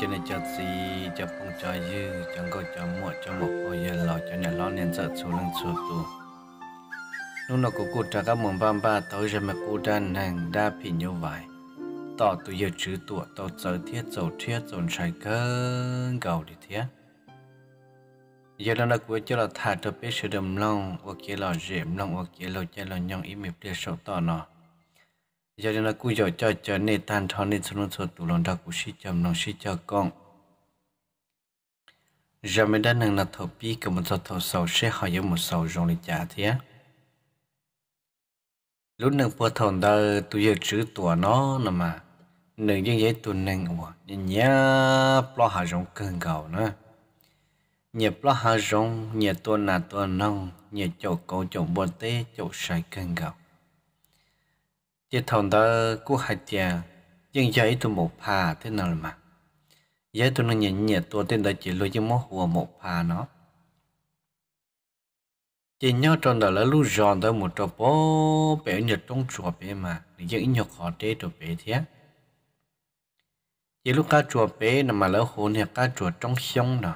cho nên cho gì cho phong cho dư chẳng có cho mua cho một bao giờ lo cho nên lo nên sợ số lần số tu lúc nào cũng cố trả các món ba ba tối rồi mà cố đan hàng đa phi như vải tỏ tụi giờ chữ tuổi tỏ giờ thiết dầu thiết dồn trái cơ cầu đi thiết giờ lần đầu cuối cho là thả cho biết sự đầm lòng và kia là dễ lòng và kia là cho là nhong ý mịp để sâu to nó giờ cho nó cứ cho cho cho nê tan cho nê cho nó cho tụ lòng đặc cú sĩ chậm nó sĩ cho con giờ mình đã nâng nó thầu bi cái một thầu thầu sầu sẽ hỏi với một sầu rong lịch trả thế lúc nâng bữa thầu đó tụi giờ chữ tụa nó nè mà nâng những giấy tụi nâng ủa nhìn nhá lo hà rong cơn gạo nữa nhẹ lo hà rong nhẹ tuần là tuần nông nhẹ chỗ cầu chỗ bò tê chỗ sài cơn gạo chỉ thằng đó cú hạt chè nhưng giờ giấy tôi một pa thế nào mà giờ tôi nó nhìn nhẹ tôi tên đó chỉ lôi cho mó hùa một pa nó chỉ nhớ trong đó là lúc giòn tới một trò bố bé nhật trong chùa bé mà để dẫn nhật họ tế trò bé thế chỉ lúc cá chùa bé nằm mà lỡ hồn thì cá chùa trong sông đó,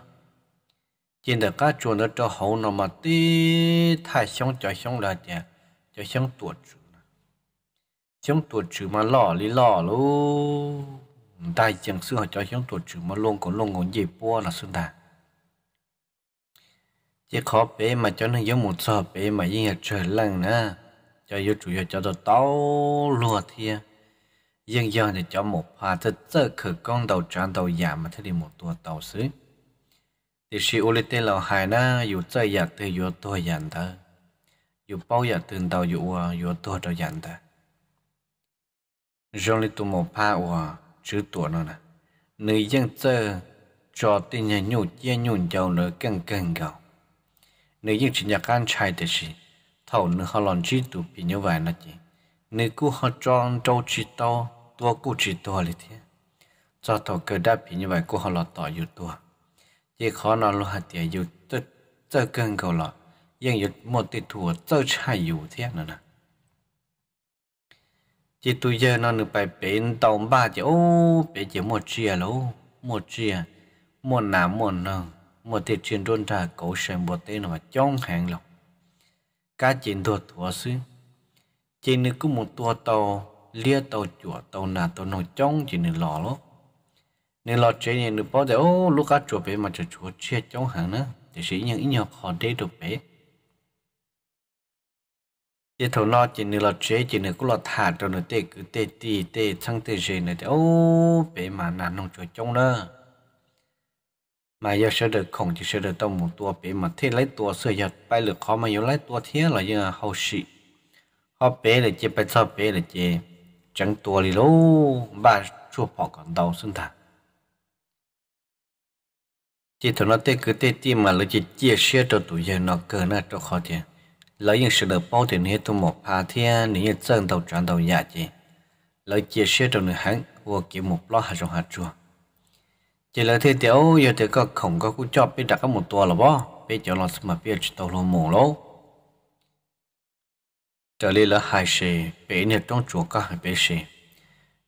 chỉ được cá chùa nó cho hậu nó mà tí thay sông cho sông là chè cho sông tuột chùa chúng tôi trừ mà lò lý lò luôn, đại chẳng sư cho chúng tôi trừ mà luôn còn luôn còn gì bua là xuân đà chỉ khó bé mà cho nên giống một sợ bé mà yên là trời lăng nữa. cho yêu chủ yếu cho tôi tao lùa thia yên yên thì cho một pha thật rất khử con đầu tràn đầu giả mà thế đi một tua tàu xứ thì sự ô lê tên là hài na dù chơi giặc thì dù tôi giàn ta dù bao giặc từng tàu dù dù tôi đâu giàn ta rong li tu mo pa wa chữ tuổi nó nè nữ dân tơ cho tin nhà nhu chia nhu giàu nữa căng căng gạo nữ dân chỉ nhà can trai thì gì thầu nữ họ lòn chỉ tụ bị như vậy nè chị nữ cũ họ tròn trâu chỉ to tua cũ chỉ to lì thế cho thầu cơ đáp bị như vậy cũ họ lọt tỏ yêu tua chỉ khó nó lo hạt tiền yêu tơ tơ căng gạo lọ dân yêu một tỷ thua tơ trai yêu thế nè nè chỉ tôi giờ nó được bài bên tàu ba chỉ ô bé chỉ một chia lỗ một chia một nà một nờ một thịt chuyên trôn trà cổ sèn bột tê mà trong hàng lọc cá chín thuộc thua xứ chỉ nữ cứ một tua tàu lia tàu chùa tàu nà tàu nồi trong chỉ nữ lò lỗ nên lò chế này được bao giờ ô lúc cá chùa bé mà chùa chùa chia trong hàng nữa thì sĩ nhân ít nhỏ khó đê được bé ye thầu nó chỉ nửa là chế chỉ nửa cũng là thả cho nửa tê cứ tê tì tê sang tê gì nửa tê ô bé mà nản nông chuột trông đó mà giờ sẽ được khổng chỉ sẽ được tông một tua bé mà thế lấy tua sửa giờ bay được khó mà yếu lấy tua thế là như hậu sĩ họ bé là chế bay sao bé là chế chẳng tua đi lô ba chua bỏ còn đầu xưng thẳng chỉ thầu nó tê cứ tê tì mà lấy chỉ chia sẻ cho tụi giờ nó cờ nó cho khó tiền lợi những sự đỡ bao tiền hết tu một phà thiên nếu như chân tàu tràn tàu nhà chị lợi chia sẻ trong nửa hắn của kiểu một lo hạt trong hạt chua chỉ lợi thế tiểu giờ thì có không có cú cho biết đặt một tua là bó bây giờ lo mà biết tàu lo mù lỗ trở lại là hai sự bé nhiệt trong chùa có hai bé sự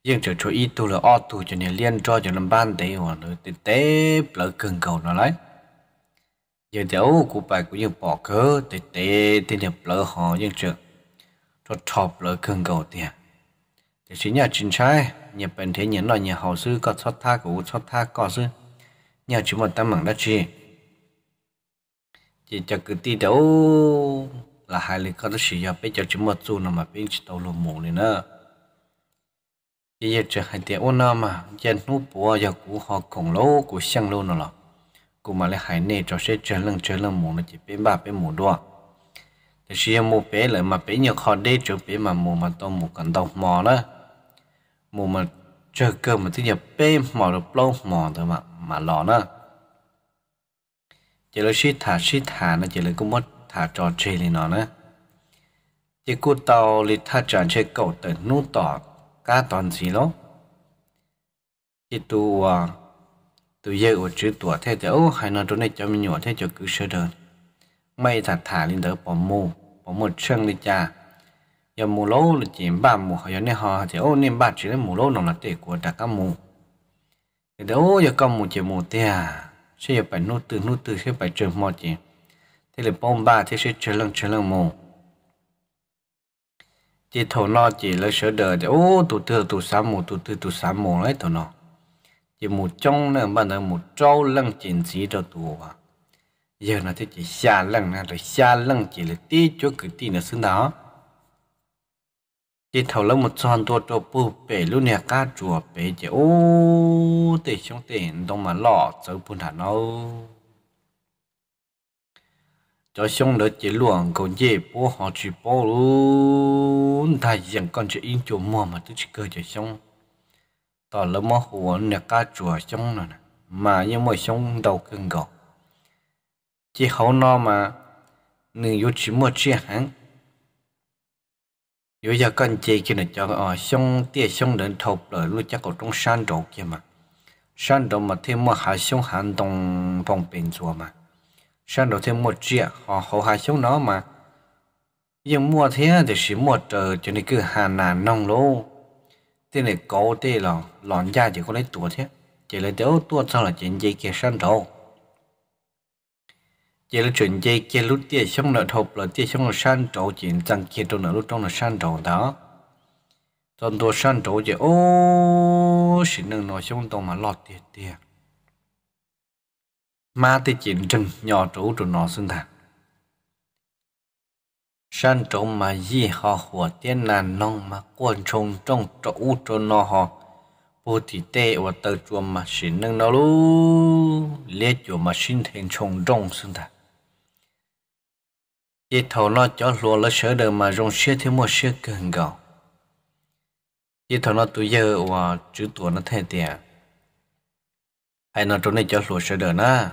nhưng trở chú ít tu là o tu cho nên liên cho cho làm ban để hoàn nữa tế tế lỡ cường cầu nó lại giờ đéo của bài của những bỏ cớ để để để nhập lỡ họ những trường cho chọc lỡ cơn cầu tiền thì chính nhà chính trái nhà bên thế nhận là nhà hậu sư có thoát tha của thoát tha có sư nhà chúng một tâm mạng đất chi chỉ cho cứ đi đâu là hai lý có sử nhà bây giờ chúng một dù nào mà bên chỉ đầu lùm mù này nữa chỉ giờ chỉ hai tiếng ôn mà dân nút bùa giờ cũng họ khổng lồ cũng sang lâu nữa rồi cô mà lại hải nè cho sẽ chơi lần chơi lần mù nó chỉ bên ba bên mù đua thì khi mù bé lại mà bé nhiều khó đê chỗ bé mà mù mà to mù cần đọc mò đó mù mà chơi cơ mà thứ nhập bé mò được lâu mò thôi mà mà lò nữa, chỉ là shit thả shit thả nó chỉ là cũng mất thả trò chơi này nó nữa chỉ cú tàu thì thả trò chơi cầu tới nút tỏ cá toàn gì đó, chỉ tu à tụi giờ ở chữ tuổi thế thì ô hai nó chỗ này cho mình nhỏ thế cho cứ sơ đơn mày thả thả lên đỡ bỏ mù bỏ một chân đi cha giờ mù lô là chỉ ba mù họ này họ thì ô nên ba chỉ là mù lô nó là để của đặc cam mù thì đó giờ cam mù chỉ mù thế à sẽ giờ phải nô từ nô từ sẽ phải trường mò chỉ thế là bom ba thế sẽ chờ lần chờ lần mù chỉ thầu nó chỉ là sơ đời thì ô tụ từ tụ sáu mù tụ từ tụ sáu mù lấy thầu nó chỉ một trong nữa bạn là một trâu lăng chiến sĩ cho tù à giờ nó thế chỉ xa lăng nè rồi xa lăng chỉ là tí chỗ cái tí nó xứng đó chỉ thầu là một tròn tua trâu bù bể luôn nè cá chùa bể chỉ ô tệ trong tiền đông mà lọ cháu buồn thả nó cho xong đó chỉ luồng cầu dễ bố họ chỉ bố luôn thay rằng con chỉ yên chỗ mò mà tôi chỉ cơ cho xong tỏ lỡ mơ hồ nè cá chùa trong nè mà như mỗi trong đầu cưng gọ chỉ hậu no mà nên yếu chỉ mua chia hẳn yếu giờ con chị kia này cho ở ờ, trong tia trong đến thọc lời lúc chắc ở trong san đồ kia mà san đồ mà thêm mua hai trong hàng đồng vòng bên chùa mà san đồ thêm mua chia họ hậu hai trong nó mà nhưng mua thế thì chỉ mua chờ cho nên cứ hà nà nông luôn thế này có thế là lòn ra chỉ có lấy tua thế chỉ lấy đéo tua sau là chuyện gì kia sang đầu chỉ là chuyện gì kia lúc tia xong là thộp là tia xong là sang đầu chuyện rằng kia trong là lúc trong là sang đầu đó trong tôi sang đầu chỉ ô xin đừng nói xong tôi mà lọt tiền tiền mà thì chuyện chừng nhỏ chỗ nó xưng thẳng 山州嘛，一号火电难弄嘛，观众中这乌州那哈，不提带我到做嘛是能那路，列就嘛心田冲动是的。一头那叫罗了晓得嘛，用些天么些更高。一头那都要我只多那太点，还那种那叫罗晓得呢，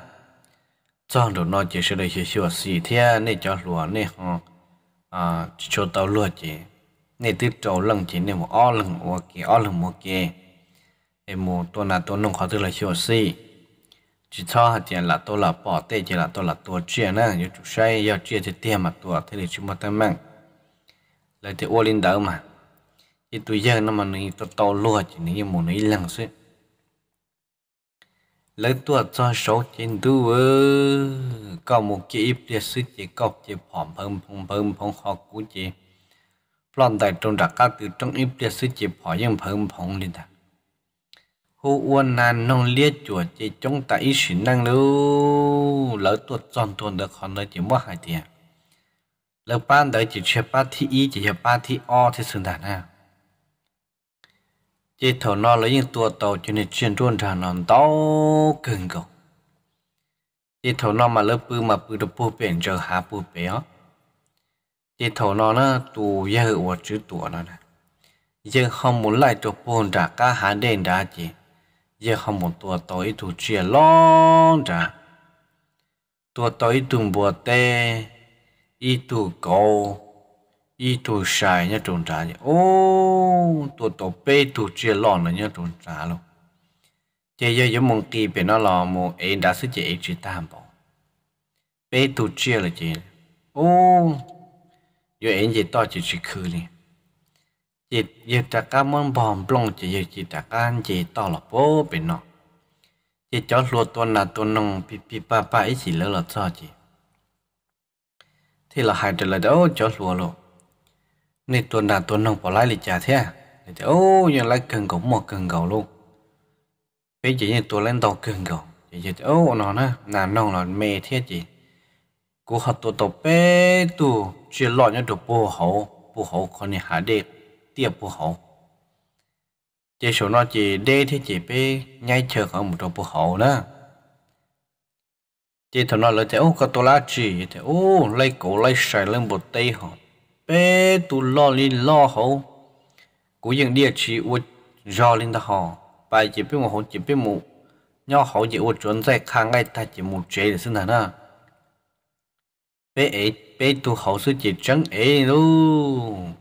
装着那就是那些小事天，那叫罗那哈。à cho tàu lúa chị nên tiếp chỗ lần chị nên một o lần một kia o lần một kia em một tuần nào tôi nông khó từ là chiều si chỉ cho hạt tiền là tôi là bỏ tệ chỉ là tôi là tôi chia nè như chủ say giờ chia thì tiền mà tôi thế thì chúng ta tâm mạng lại thì ô linh đỡ mà chỉ tôi giờ nó mà nó tàu lúa chỉ nên một nó lần xí lấy tua cho số trên tu có một chỉ ít để sư chỉ có chỉ phẩm phồng phồng phồng phồng họ cú chỉ plon tại trong đặc các từ trong ít để sư chỉ phỏng nhưng phồng phồng lên ta hu uôn nan nông liệt chùa chỉ trong tại ít sự năng lưu lấy tuột tròn tuần được họ nơi chỉ mua hai tiền lấy ban đấy chỉ chơi ba thi ý chỉ chơi ba thi o thì sừng đàn nào chỉ thầu nó lấy những tua tàu cho nên chuyên trôn trả nó đau cứng cầu chỉ thầu nó mà lớp bư mà bư được bù biển chờ hạ bù bể á chỉ thầu nó nó tù giờ ở chữ tù nó nè giờ không muốn lại cho buồn trả cả hạ đen đã chỉ, giờ không muốn tua tàu ít tù chia lon trả tua tàu ít tù bùa tê ít tù cầu 一度晒一种炸的哦，多多背度只浪了一种炸了，这也有蒙地边那老母哎，那是这一只蛋包，背度只了这哦，有人家到就去去呢，这也大家们帮帮这也这大家这到了包边了，这叫罗多那多弄噼噼啪啪一起了了着急，提了还得了都叫罗了。nên tuần đã tuần nông bỏ lại lịch trả thế à để cho ô giờ lại cần gấu một cần gấu luôn bây giờ như tuần lên tàu cần gấu chỉ giờ ô nó nè là nông là mê thế gì cú học tụ tàu bé tụ chuyện lọ nhau được bù hậu bù hậu còn này hạ đẹp tiệp bù hậu chỉ số nó chỉ đê thế chỉ bé nhai chờ ở một đầu bù hậu nữa chỉ thằng nó là thế ô cái tôi lá chỉ thế ô lấy cổ lấy sài lên bột tay họ bé tu lo li lo hậu cú dân địa chỉ u rò lên ta họ bài chỉ biết một hậu chỉ biết một nhau hậu chỉ u chuẩn dạy khang ngay ta chỉ một chế để xin thằng đó bé ấy bé tu hậu sư chỉ trắng ấy luôn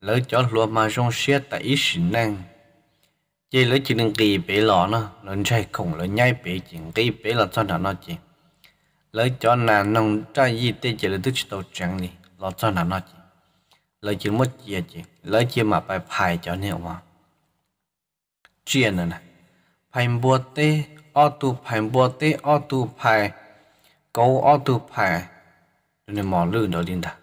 lỡ cho lúa mà rong xe tại ít sinh năng chỉ lỡ chỉ đừng kỳ bé lọ nó lớn chạy khủng lớn nhai bé chỉ kỳ bé là cho thằng nó chỉ lỡ cho nàng nông trai gì tê chỉ là tức đầu trắng đi lo cho nó nó chị lấy chuyện mất chia chị lấy chia mà phải phải cho nhiều mà chuyện này phải bùa tê ô tu phải bùa tê ô tu phải câu ô tu phải nên mò lư nữa đi đã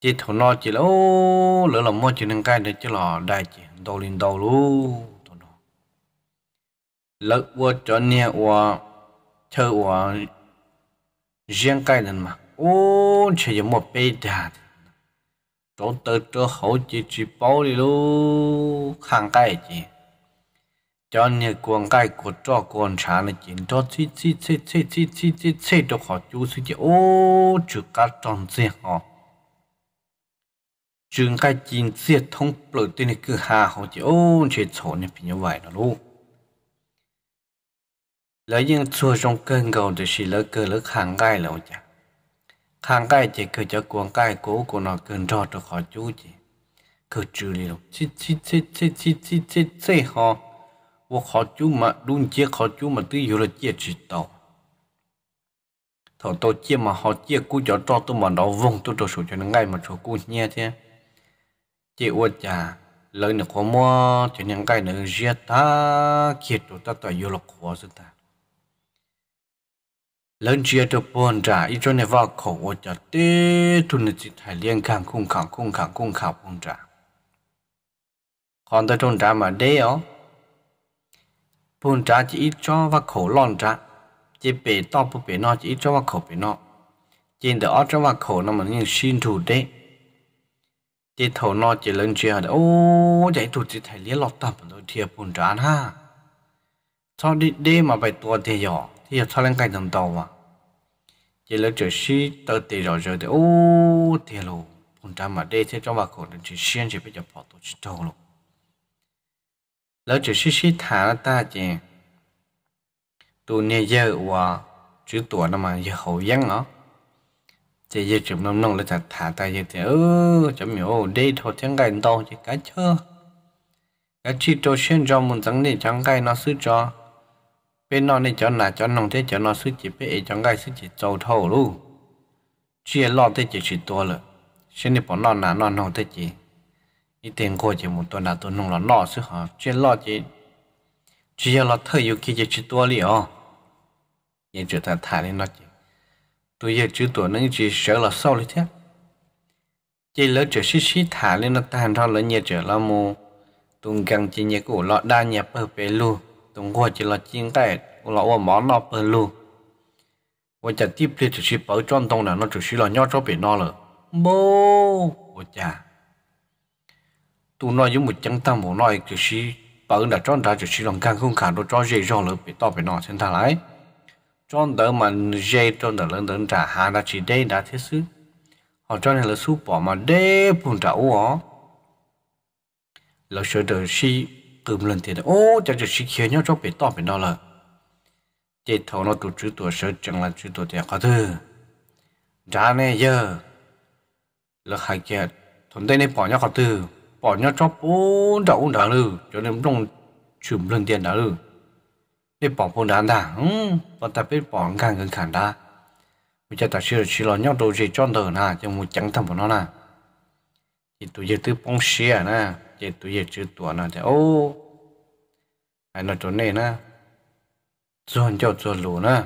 chị thổ nó chị là ô lỡ là mua chị nâng cái để chị là đại chị đầu lên đầu luôn thổ nó lỡ qua cho nè qua chơi qua riêng cái này mà ô chỉ dùng một bê đàn chỗ từ chỗ hậu chỉ chỉ bao đi lu hàng cái gì cho nên quan cái của cho quan sản là chỉ cho chi chi chi chi chi chi chi chi cho họ chú suy chỉ ô chữ cá tròn riêng họ trường cái chín diệt thông lợi tên này cứ hà họ chỉ ô chỉ chỗ này bị như vậy đó luôn lấy những chỗ trong cơn cầu thì chỉ lấy cơ lấy hàng cái là chả khang cái chỉ cứ cho quần cái cố của nó cần cho cho khó chú chỉ cứ trừ đi đâu chít chít chít chít chít chít chít chít họ khó chú mà đun chia khó chú mà tư là chia chỉ tàu thằng tôi chia mà họ chia cú cho cho mà nó vong tôi cho số cho nó ngay mà số cú nhẹ thế chị uất trà lời nó có cho những cái nó giết ta kia tụi ta là khó sự ta lần chia cho bọn trả ý cho nên vào khổ vô cho tê tu nên chỉ thay liên khang khung khang khung khang khung khang bọn trả còn tới trong trả mà đế ó bọn trả chỉ ý cho vào khổ lon trả chỉ bể to bù bể nó chỉ ít cho vào khổ bể nó chỉ để ở cho vào khổ nó mà những xin thủ đế chỉ thầu nó chỉ lần chia là ô chạy tu chỉ thay liên lọt tập bọn tôi thiệp bọn trả ha cho đi đế mà phải tua thế nhỏ thì giờ sao lên cạnh đồng tàu mà chỉ là trời xí tớ tì rồi rồi thì ô thì luôn, phun trăm mà đây thế trong bà cổ đến chỉ xuyên chỉ bây giờ bỏ tổ chức đầu luôn. lỡ trời xí xí thả là ta chị tụ nè giờ và chữ tuổi nó mà giờ hậu dân nó thì giờ chụp nông nông là chặt thả ta giờ thì ơ chấm hiểu đây thôi chẳng cạnh tàu chỉ cá chưa. cá chi trâu xuyên cho muốn chẳng để chẳng cạnh nó xứ cho bên nó này cho là cho nông thế cho nó sức chỉ bé cho ngay sức chỉ trâu thâu luôn chia lo thế chỉ chỉ to rồi xin đi bỏ nó là nó nông thế chỉ ít tiền coi chỉ một tuần là tuần nông là lo sức hả chia lo chỉ chia lo thơ yêu kia chỉ chỉ to liền ó nhưng chỉ ta thay nên nó chỉ tôi giờ chỉ tuổi nó chỉ sợ là sau đấy thế chỉ lỡ chỉ xí xí thay lên nó tan ra lỡ nhẹ trở là mù tung găng chỉ nhẹ cổ lọ đa nhẹ bờ bể luôn tổng hòa chỉ là chiến cái là ô mỏ nó bên luôn và chả tiếp đi chỉ bảo tròn tông là nó chỉ là nhau cho biển nó rồi bố và chả tụ nói với một chân tâm một nói chỉ bảo là tròn ra chỉ là càng không khả đồ cho dễ dàng rồi bị to bị nó trên thang lái tròn đỡ mà dễ tròn đỡ lớn lớn trả hàng đã chỉ đây đã thiết sức họ cho nên là số bỏ mà đẹp bùn trả ô ó là sợ đời si cụm lần thì ô cho cho xí kia nhau cho bị to bị đó là chế thầu nó tụt chữ tổ sợ chẳng là chú tổ tiền, khó thứ giá này giờ là hai kia thằng tây này bỏ nhau khó thứ bỏ nhau cho bốn đậu đã lư cho nên trong chùm lên tiền đã lư để bỏ bốn đàn đã ừ và ta biết bỏ càng gần khẳng đa, bây giờ ta sẽ chỉ lo nhau đồ gì cho đỡ nà cho muốn chẳng thầm của nó nà thì tụi giờ tư bông xì à nè chế tụ ye chữ tuổi thì ô ai nói chỗ này nè rồi cho rồi lù nè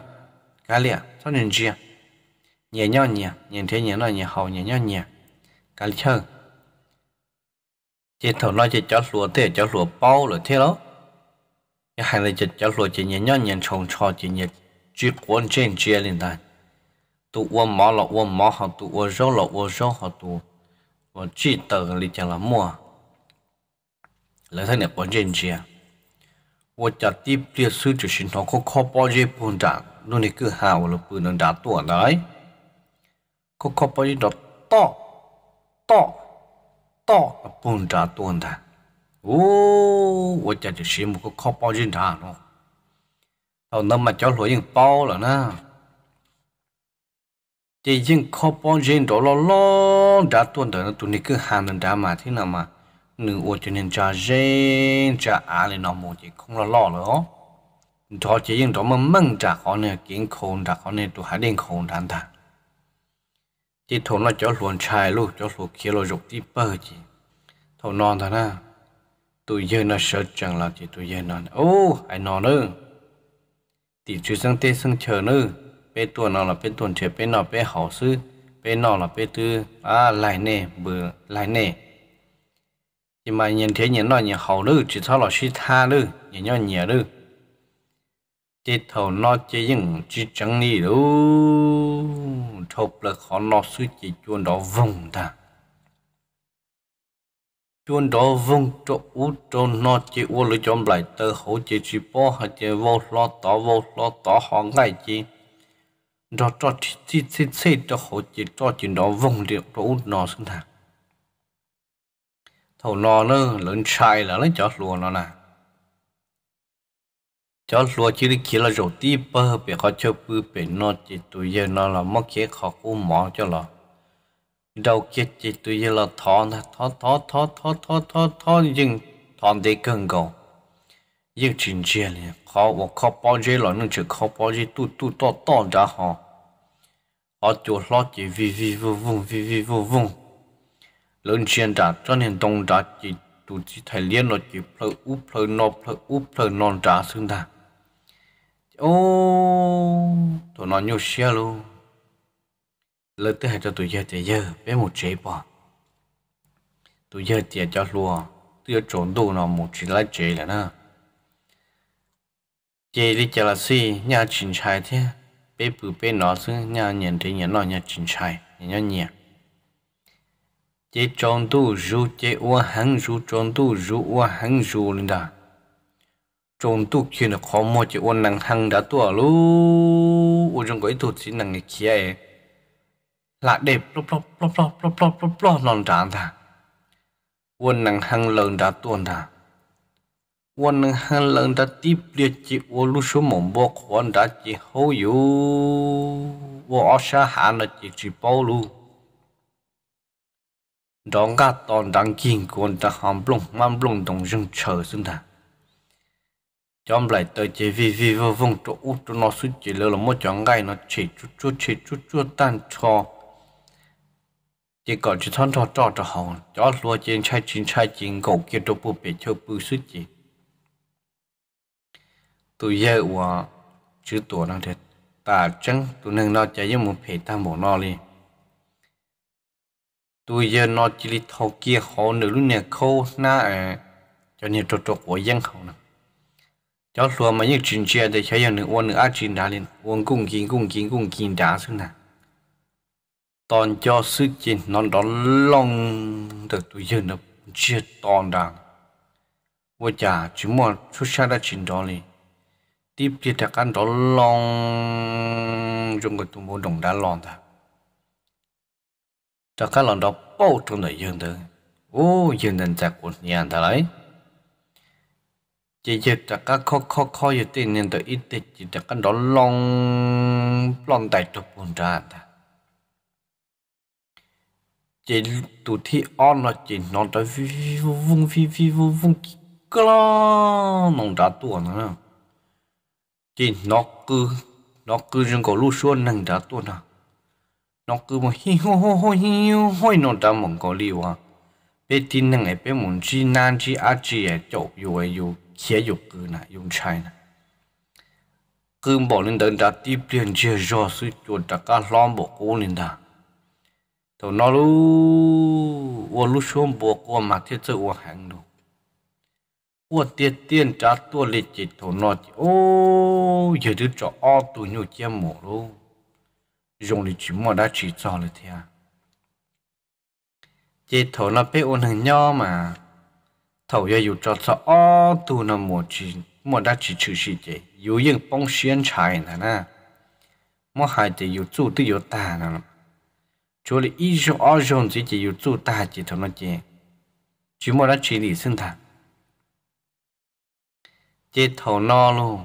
cá liệt sao nên chia nhẹ nhau nhẹ nhẹ thế nhẹ nó nhẹ hầu nhẹ nhau nhẹ cá liệt hơn chế nó chế cho lúa thế cho lúa bao rồi thế đó cái này chế cho lúa nhẹ nhau nhẹ trồng trò nhẹ chỉ quan trên chia lên ta tụ uống mỏ là uống mỏ họ tụ uống rau là uống rau họ tụ uống chỉ tờ là chẳng là mua ลยท่านเนี่ยปอนเจนเจว่จจะตีเปลี่ยนซื้อจุดชินทองเขาข้อปอเจปูนจากนู่นนี่คือหาวหรือปืนนันดาตัวไหนเขาข้อปอเจดอต่อต่อต่อปูนจากตัวนั้นโอ้ว่าจจุดชิมุเขาข้อปอเจทานเราเนี่ยมาเจ้าหลวยิงเป้าแล้วนะจะยิงข้อปอเจนดอล้อล้อดาตัวไหนตัวนี้คือหาวนันดามาที่นั่นมา nữ ô cho nên cha dê cha à lên nó một chỉ không lo lo nữa cho chỉ những đó mà mừng trả khó này, kiến khôn trả khó này, tụ hai đen khôn thằng thằng chỉ thôn nó cho luồn chai luôn cho luồn kia lo rục đi bơ chỉ thôn non thằng na tôi giờ nó sợ chẳng là chỉ tôi giờ nó ô ai nó nữa thì chú sang tê sang chờ nữa bên tuần nào là bên tuần chờ bên nào bên hậu sư bên nào là bên tư à lại nè bữa lại nè nhưng mà nhìn thấy nhìn nó nhìn hậu nữa chỉ thao là suy tha nữa nhìn nhau nhẹ nữa chỉ thầu nó chỉ những chỉ chẳng đi đâu thục là khó nó suy chỉ chuồn đó vùng ta chuồn đó vùng chỗ u chỗ nó chỉ u lưỡi chọn lại tờ hậu chỉ chỉ bỏ hay chỉ vô lo tỏ vô lo tỏ họ ngay chỉ đó cho chỉ chỉ chỉ cho hậu chỉ cho chỉ đó vùng được chỗ u nó sinh thành thầu lò lơ lớn chai là lớn chó lùa nó nè chó lùa chỉ đi kia là rổ tí bơ bị khó chơi bư bị nó chỉ tụi giờ nó là mất kia khó cú mỏ cho lò đâu kia chỉ tụi giờ là thọ nè thọ thọ thọ thọ thọ thọ thọ nhưng thọ để cần cầu nhưng chuyện chia này khó và khó bao giờ là nó chỉ khó bao giờ tu tu to to ra họ họ chỗ lo chỉ vi vi vu vùng vi vi vu vùng lớn chiến trả cho nên đông trả chỉ tụ chỉ thầy liên nó chỉ phơi úp phơi nọ phơi úp phơi non trả xương ta ô tụi nó nhiều xe luôn lớn tới hai cho tụi giờ thì giờ bé một chế bỏ tụi giờ thì cho luôn tụi trốn đồ nó một chỉ lại chế là nè chế đi chơi là gì nhà chính trai thế bé bự bé nó xương nhà nhận thấy nhà nó nhà chính trai nhà nhà chế tròn tu rú chế ua hăng rú tròn tu rú ua hăng rú lên đó tròn tu kia nó khó mua chế ua nàng hăng đã tua lú ua trong cái tụt xin năng này kia ấy là đẹp lop lop lop lop lop lop lop lop non tràn ta ua năng hăng lớn đã tuôn ta ua năng hăng lớn đã tiếp liệt chế ua lú số mồm bò khoan đã chế hô yếu ua ở xa hạ nó chế chỉ bao luôn dong ga ton đăng kin còn ta hầm blong mam blong đồng rừng chờ sun ta chom lại tới chế vi vi vô vùng chỗ út chỗ nó suy chế lơ là một chọn gai nó chế chút chút chế chút chút tan cho chỉ còn chỉ thon thon cho cho hòn cho lúa trên chai chín chai chín cầu kia chỗ bu bị chơi bự suy chế tôi giờ của chữ tuổi năng thiệt ta chẳng tôi nâng nó chạy với một phê ta một nó liền tôi giờ nó chỉ đi thâu kia họ nữa lúc nè khâu na à, cho nên trộn trộn của dân khẩu nè cháu xua mà những chuyện chia để cháu nhận được uống nữa chuyện đã lên uống cùng kín cùng kín cùng kín đã xuống nè toàn cho sức chiến nó đó long được tôi giờ nó chia toàn đàng vô trả chỉ muốn xuất sắc đã chuyện đó liền tiếp tiếp đặc ăn đó long trong cái tụ mô đồng đã lon ta cho các lần đó bao trong đời dương tư ô dương nên chặt của nhà thà lấy chỉ chỉ cho các khó khó khó như tin nên tôi ít tịch chỉ cho các đó long long đại chụp buồn ra ta chỉ tụt thi on là chỉ nó tới vung phi phi vung vung cơ nông trả tuần nữa chỉ nó cứ nó cứ dùng cổ lúa xuân nâng trả tuần nào nó cứ một hi ho ho ho hi ho hoi nó đã mong có liu à bé tin năng ấy bé muốn chi nan chi a chi à, ấy chỗ yêu ấy yêu kia yêu cứ nà yêu chai nà cứ bỏ lên đằng đã tiếp liền chia rõ suy cho đã cả lom bỏ cô lên đã tao nói lu ô lu xuống bỏ cô à, mà thiết sự ô hàng đâu ô tiết tiên trả tua lịch chỉ thổ nói, ô giờ được cho o tụi nhau chém mổ luôn dùng lý chỉ mua đã chỉ cho là thế à chế thầu nó bé ôn hàng nho mà thầu giờ dùng cho cho ó tu nó mua chỉ mua đã chỉ chữ gì chế dùng những bông xiên chài nè nè mua hai thì dùng chủ tư dùng ta nè chỗ là ít dùng ó dùng chỉ chỉ dùng chủ ta chỉ thầu nó chế chỉ mua đã chỉ lý sinh thật chế thầu nó luôn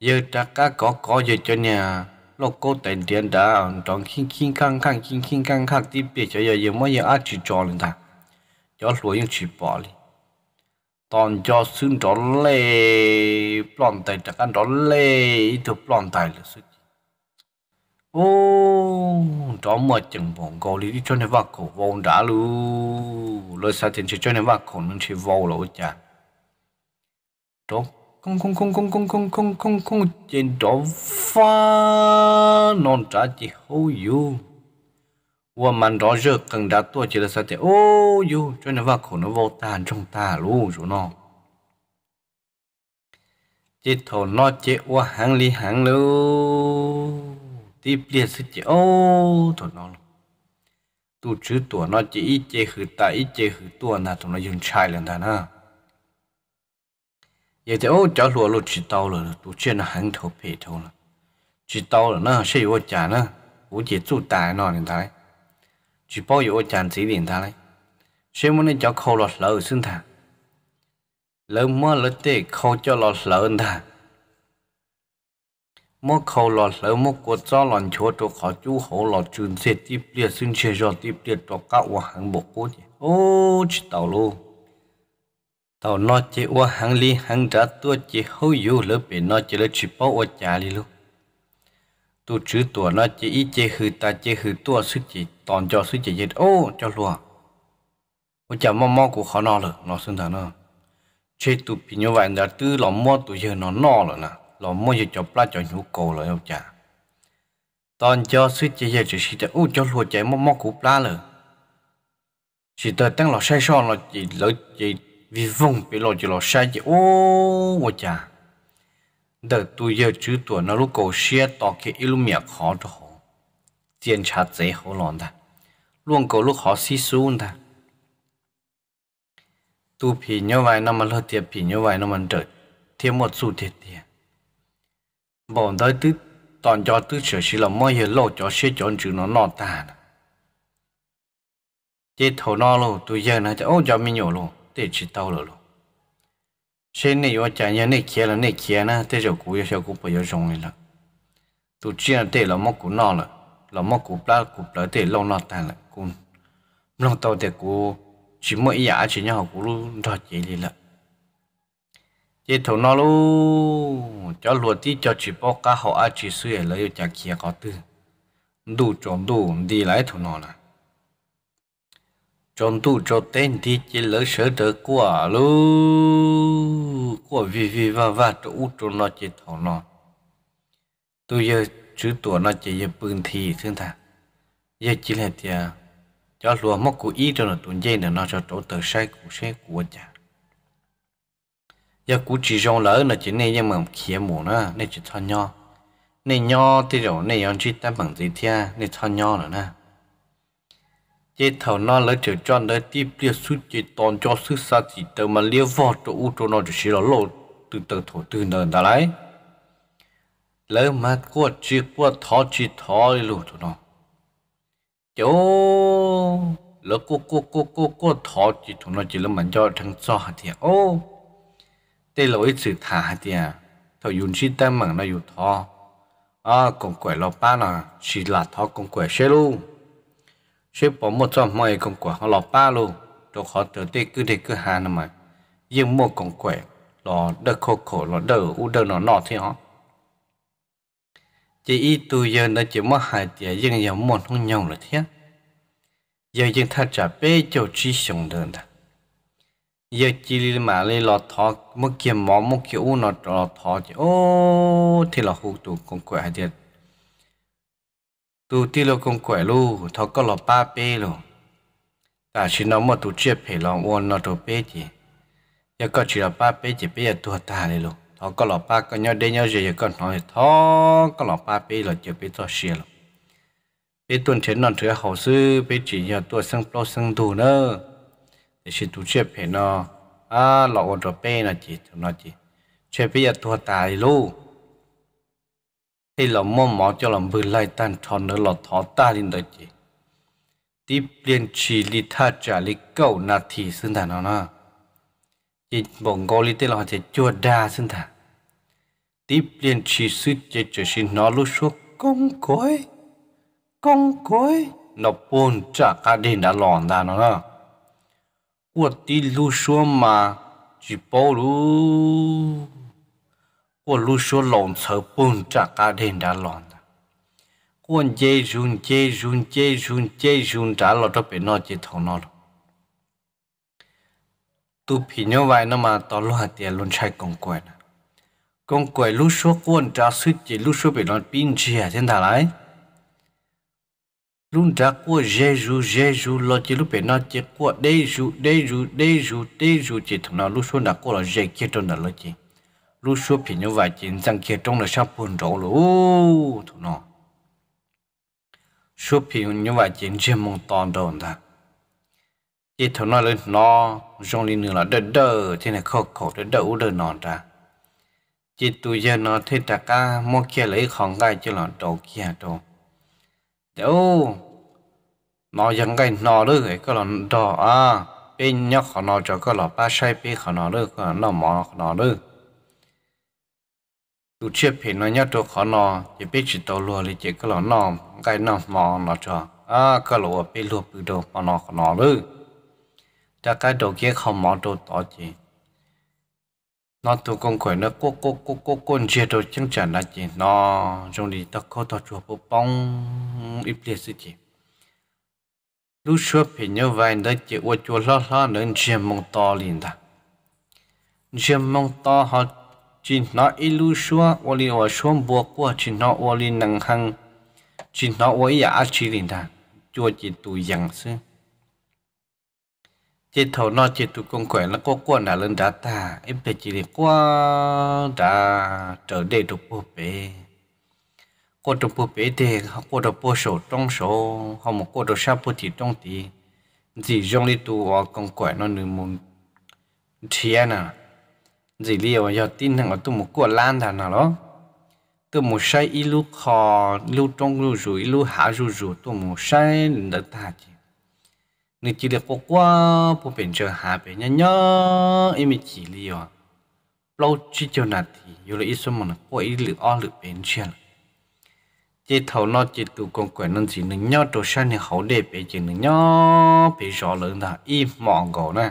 giờ chắc có có giờ cho nhà lọc cô tiền tiền đã trong kinh kinh khăng khăng kinh kinh khăng khăng đi bị cho giờ giờ mới giờ ăn chỉ cho lên ta cho lúa những chỉ bỏ đi toàn cho xương đó lê plon tài chắc ăn đó lê thì plon tài là sự ô đó mà chẳng bọn cô đi cho nên vác cổ vô đã luôn lời sao tiền chỉ cho nên vác cổ nên chỉ vô là ôi chà đúng không không không không không không không không không trên đó pha non trả chỉ hô yêu và màn đó giờ cần đã tua chỉ là sao thế ô yêu cho nên vào khổ nó vô tàn trong ta luôn rồi nó chỉ thổ nó chỉ qua hàng li hàng lô, tiếp liền sự chỉ ô thổ nó tu chữ tuổi nó chỉ ít chế khử ta ít chế khử tua là thổ nó dùng chai lần ta na 也就我找罗罗知道了，都见了很头皮头了，知道了呢，是我讲呢，我姐住大那年代，只包有我讲几年代嘞，什么呢叫靠了老生他，老么老爹靠叫了老人他。มื่อเขาหลอดแล้วมื่อกดจ้าหลอนชัวตัวเขาจู้เขาหลอดจูนเสร็จติบเลียซึ่งเชื่อจอติบเลียตัวก้าวหังบกกูเนี่ยโอ้ชิตเอาลู tàu nó chỉ ua hàng li hàng trả tua chỉ hữu dụ lỡ bị nó chỉ lỡ chỉ bao ua trả li luôn tu chữ tua nó chỉ ý chế hư ta chế hư tua sức chỉ toàn cho sức chỉ chết ô cho lùa ô chả mò mò của khó nó lỡ nó xưng thằng nó chế tu bị như vậy đã tư lò mò tu giờ nó nó lỡ nè lò mò giờ cho pla cho nhũ cổ lỡ ông chả toàn cho sức chỉ chết chỉ chỉ ô cho lùa chạy mò mò của pla lỡ chỉ tới tăng lò say so nó chỉ lỡ chỉ vì vùng bị lộ chỉ lộ sai chỉ ô vô cha, đợt tôi giờ chứ tuổi nó lúc cầu xe tỏ cái lúc miệng khó cho họ tiền chặt dễ họ lòn ta luôn cầu lúc họ xí xuống ta tu phì như vậy năm mà lơ tiền phì như vậy năm mà trở thêm một số tiền tiền, bọn tôi tức toàn cho tức sửa xí là mới hiểu lộ cho xe chọn chữ nó nọ ta chế thầu nó luôn tôi giờ nó cho ô cho mình nhổ luôn thế chỉ tao rồi xem này ở chả nhà này kia là này kia na thế cô, cũng yêu cũng bây giờ dùng này là tụi chị là để là móc cũng nọ là là móc cũng bả cũng bả để lâu nọ tan là cũng lâu tao để cũng chỉ mỗi giả chỉ nhà họ cũng luôn đó chỉ đi là chỉ thầu nó luôn cho luật thì cho chỉ bao cả họ ăn chỉ suy là yêu chả kia có tư đủ trộm đủ đi lại thầu nó là trong tu cho tên thì chỉ lỡ sợ đỡ quả lú quả vì vì và và cho út cho nó chỉ thọ nó tôi giờ chữ tuổi nó chỉ giờ bưng thì thương thà giờ chỉ là thì cho lúa mốc của ý cho nó tuần dây nữa nó cho chỗ tờ sai của xe của cha giờ cú chỉ rong lỡ là chỉ nên nhưng mà khía mù nó nên chỉ thọ nho nên nho thì rồi nên ăn chỉ ta bằng gì thia nên thọ nho nữa nè chế thầu nó lấy trở cho nó tiếp liệt suốt chế toàn cho sức xa chỉ tờ mà liêu vò cho u cho nó chỉ xí lộ từ từ thổ từ nở đã lấy lấy mà qua chỉ qua thọ chỉ thọ luôn cho nó chỗ lỡ cô cô cô cô cô thọ chỉ thọ nó chỉ là mình cho thằng cho hạt thiệt ô đây là ít sự thả hạt thiệt thọ dùng chỉ tâm mà nó dùng thọ à còn quẻ lọ ba nè chỉ là thọ còn quẻ xe luôn sẽ bỏ một trăm mấy con quả họ lọ ba lô đồ họ trở tê cứ để cứ hà nằm mà nhưng một con quẻ lọ đỡ khô khổ lọ đỡ u đỡ nó nọ thế họ chỉ ít tuổi giờ nó chỉ mất hai tiếng nhưng nhiều một không nhiều là thế giờ nhưng thật trả bê cho chi sống đơn thật giờ chỉ mà lấy lọ thọ một kiếm mỏ một kia u nó lọ thọ chỉ ô thì là hụt tụ con quẻ hai tu ti lo con quẻ lu thọ có lo ba pe lo ta chỉ nó mà tu chia phe lo uon nó đồ pe chỉ giờ có chỉ là ba pe chỉ bây giờ tu ta này lo thọ có lo ba có nhau đây nhau gì giờ có nói thọ có lo ba pe lo chỉ biết cho xia lo bây tuần thế nọ thứ hậu sư bây chỉ giờ tu sang pro sang tu nữa để chỉ tu chia phe nó à lo uon đồ pe nó chỉ nó chỉ chỉ bây giờ tu ta này luôn hay là mò mò cho làm vừa lại tan tròn nữa là thỏ ta đi đời chị tiếp liên trì li tha trả li cầu na thì xin thả nó nó chị bổng gò li tên là chị chua đa xin thả tiếp liên trì sư chị chỉ xin nó lúc suốt công cối công cối nó buồn trả cả đêm đã lòn ra nó nó của tí lúc suốt mà chỉ bao lúc của lu số lòng sờ bùn trả cả đền đã lòn quân chế run chế run chế run chế run trả lọt cho bên nó chế thầu nó tu phí nhau vậy năm mà tao lo hạt tiền luôn chạy công quẹt công quẹt lu số quân trả suýt chế lu số bên nó pin chia thiên thà lại luôn trả của Giêsu Giêsu lo chỉ lúc bên nó chỉ của Đêsu Đêsu Đêsu Đêsu chỉ thằng nào lúc xuống đã của là Giê kia trong đó lo chỉ lúc xưa thì như vậy chỉ rằng kia trong là sao buồn rộ lũ thủ nó xưa thì như vậy chỉ riêng mong toàn đồn ta chỉ thủ nó lên nó trong linh nữa là đỡ đỡ thế này khó khổ đỡ đỡ đỡ nó ra chỉ tụi giờ nó thế ta cả mua kia lấy gai cho là đồ kia đồ đâu nó giống cái nó được cái cái là đỏ à bên nhóc của nó cho cái là ba sai bên của nó được cái nó mỏ của nó được tu chia phi nó nhớ cho khó nó chỉ biết chỉ tàu lùa thì chỉ cái lọ nó cái nó mò nó cho à cái lọ bị lùa bị đồ mà nó nó lư cho cái đồ kia không mò đồ tỏ chỉ nó tu công khởi nó cố cố cố cố cố chia đồ chứng chẳng là chỉ nó trong đi tao khó tao chùa bộ bông ít liệt sự chỉ lúc xưa phi nhớ vài đó chỉ qua chùa lo lo nên chia mong to liền ta chia mong to họ chính nó ilu shua wali wa shom bùa qua chính nó wali nang hăng, chính nó wali ya chỉ linh đà chua chỉ tu yang sư chế thầu nó chế tu công quẻ là qua qua đã lên đá ta em phải chỉ linh qua đã trở đề được bố bế, qua được bố bế thì qua được bố sổ trong sổ họ mà qua được sao bố thì trong thì gì trong đi tu công quẻ nó nửa mùng thiên à dì liều giờ tin thằng ở tụ một của lan thằng nào đó tụ một sai y lu khó lu trong lu rủ y lu hạ rủ rủ tụ một sai đỡ ta chứ nên chỉ được qua bộ biển chờ hạ biển nhớ nhau em mới chỉ liều lâu chỉ cho nạt thì rồi là ít số mà nó qua ít lực o lực biển chưa chế thầu nó chế tụ con quẻ nên chỉ nên nhau đồ sai này hậu đề biển chỉ nên nhau bị rõ lớn là im mỏng gò nè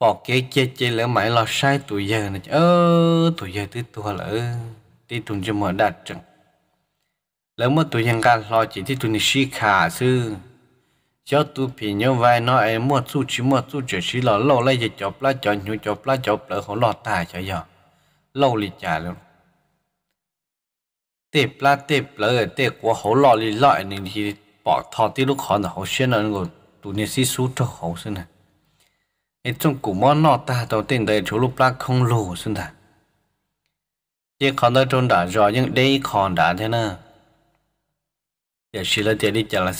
bỏ kế chê chê lỡ mãi lo sai tuổi giờ này ơ tuổi giờ tới tuổi lỡ đi tuần cho mở đạt chẳng lỡ mà tuổi nhân gan lo chỉ thì tuần sĩ khả sư cho tu phi nhớ vai nó ấy mua su chỉ mua su chỉ sĩ lo lâu lấy giờ chọc lá chọn nhu chọc lá chọc lỡ khổ lo tài cho giờ lâu lì trả luôn tép lá tép lỡ tép của khổ lo lì lợi anh thì bỏ thọ tí lúc khó là khổ xuyên nó rồi tụi này sĩ su cho khổ xuyên này 一种古莫那大都定的出路不空路，是的。chỉ còn tới trôn đã rõ những đây còn đã thế nè giờ xí là tiền đi chả là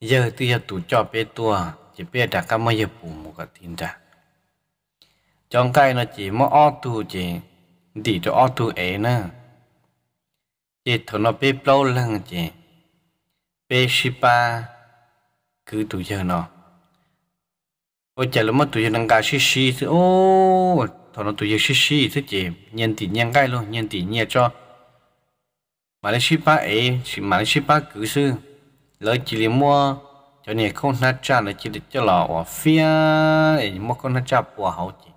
giờ tôi giờ cho bé tua chỉ bé đã cả mấy giờ bù một cái tiền ra trong cái nó chỉ mỗi ô tu chỉ đi cho ô tu ấy nè chỉ thằng nó bé lâu lăng chỉ bé ship ba cứ tụ giờ nó ô chả lúc mà tụi nó gà xí xí thì ô thằng nó tụi xí xí thì chị nhân tỷ nhân gai luôn nhân tỷ nhẹ cho mà lấy xí ba ấy chỉ mà lấy xí ba cứ sư lấy chỉ liền mua cho nên không nát cha là chỉ để cho lò ở phía ấy mua con nát cha bùa hậu chỉ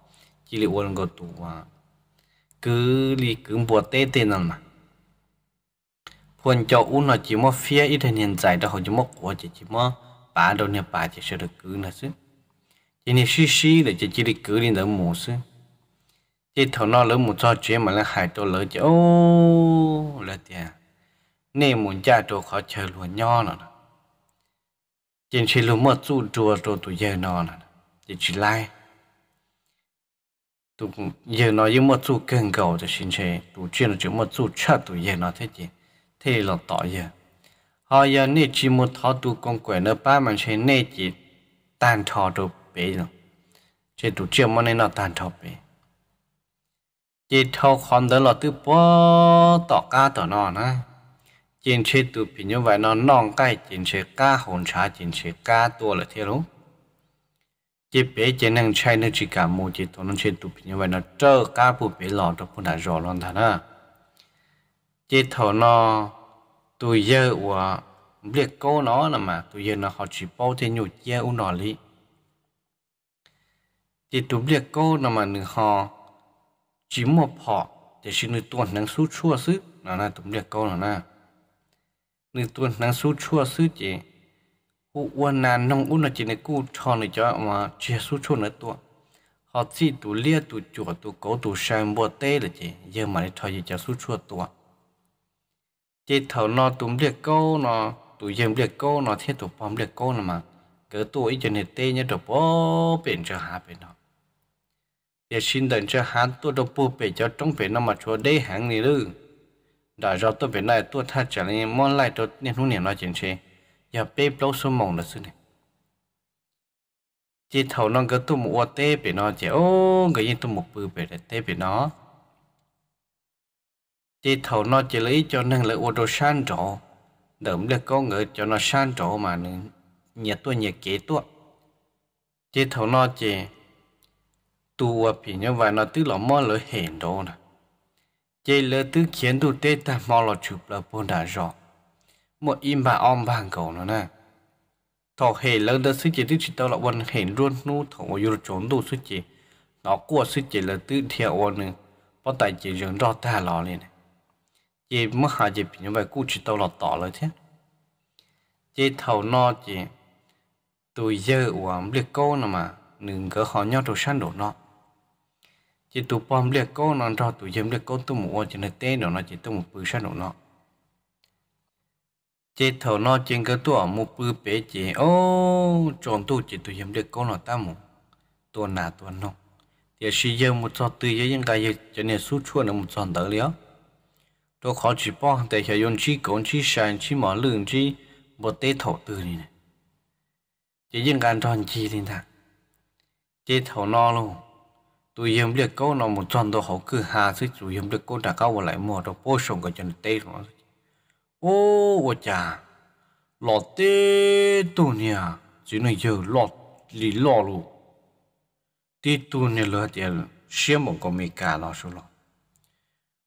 chỉ là uốn cái tụ à cứ li cứ bùa tê tê nè mà phần cho uốn là chỉ mua phía ít thì hiện giải đó họ chỉ mua của chỉ chỉ mua bà đâu nè bà chỉ sẽ được cứ là xứ chỉ nên xí xí để chỉ chỉ đi cứ đi đỡ mù xí chỉ thầu nó lỡ một cho chuyện mà là hại tôi lỡ chứ ô là tiền nên muốn cha tôi khó chơi luôn nho nữa chỉ chỉ luôn mất chú chùa tôi tụi giờ nó nữa chỉ chỉ lại tụi giờ nó giống mất chú cần cầu cho xin chơi tụi chuyện chỉ mất chú chát tụi giờ nó thế chứ thế là tỏ giờ họ giờ nên chỉ một thọ tụi con quẻ nó ba mà chơi nên chỉ tàn thọ tụi bể rồi chế tụ chia mà nên nó tàn thọ bể chế thọ còn đó là từ bỏ tọ cá tọ nọ nè chiến chế tụ bình như vậy nó nong cái chiến chế cá hồn xá chiến chế cá tua là thế luôn chế bể chế năng chạy nó chỉ cả một chế tụ nó chế tụ bình như vậy nó trơ cá bù bể lọ đó cũng đã rõ luôn thà nè chế thọ nó tụi giờ của biết câu nó là mà tụi giờ nó họ chỉ bao thế nhiều chia u nọ lý để tụp liệt cô nằm mà nửa hò chỉ một họ để xin nửa tuần năng suốt chua sức nó là tụp liệt cô nó là nửa tuần năng suốt chua sức chị hụ uôn nàn nông uôn là chỉ nửa cu cho nửa cho mà chia suốt chua nửa tuần họ chỉ tụ lia tụ chùa tụ cố tụ sang bùa tê là chị giờ mà đi thôi gì cho suốt chua tuần chị thầu nó tụm liệt cô nó tụ dèm liệt cô nó thiết tụ bom liệt cô nó mà cỡ tụ ý cho nửa tê nhớ được bố biển cho hạ biển nó 也新等这韩多的不比较中北那么说内行的了。đã ra tôi về này tôi thay trở lại món lại tôi nên lúc niệm nói chuyện gì giờ bé lâu số mộng là sự này chỉ thầu nó cứ tu một tê bị nó chỉ ô người như tu một bự bị nó chỉ thầu nó chỉ lấy cho nên là ô đồ san trổ đậm là có người cho nó san trổ mà nhiệt tôi nhiệt kế tôi chỉ thầu nó chỉ tu à bị nhau và nó tức là mò lỡ hiện đó nè chơi lỡ tức khiến tu tê ta mò lỡ chụp lỡ bồn đã rõ một im bà om vàng cầu nó nè thọ hệ lỡ đó sức chế tức chỉ tao là quân hiện luôn nu thọ vô là trốn tu sức chế nó qua sức chế lỡ tức theo quân nè bắt tay chế dưỡng rõ ta lò lên nè chế mất hạ chế bị nhau vậy cú chỉ tao là tỏ lời thế chế thầu no chế tôi giờ uống liệt câu nè mà nừng cỡ họ nhau đồ săn đồ nọ chỉ tụ bom liệt cô nó cho tụ dâm liệt cô tụ một chỉ nơi tên nó chỉ tụ một bự sát nó chỉ thầu nó trên cái tụ một bự bé chỉ ô tròn tụ chỉ tụ dâm liệt cô nó ta một tụ nà tụ nó thì sử dụng một số tư giới những cái gì cho nên suốt chua nó một số đỡ liễu tôi khó chỉ bỏ để hiểu 用 chỉ cổng chỉ sàn chỉ sản chỉ mở lượng chỉ một tế thầu tư này chỉ những cái tròn chỉ thì thằng chỉ thầu nó luôn tôi yếm được câu nó một tròn đồ hậu cứ hà sư chủ yếm liệt câu đã cao lại mua đồ bôi sông cái chân tê nó ô ô chà lọ tê tu nha, chỉ nói giờ lọ lì lọ luôn, tê tu nè lọ tiền xem một con mì cà lọ số lọ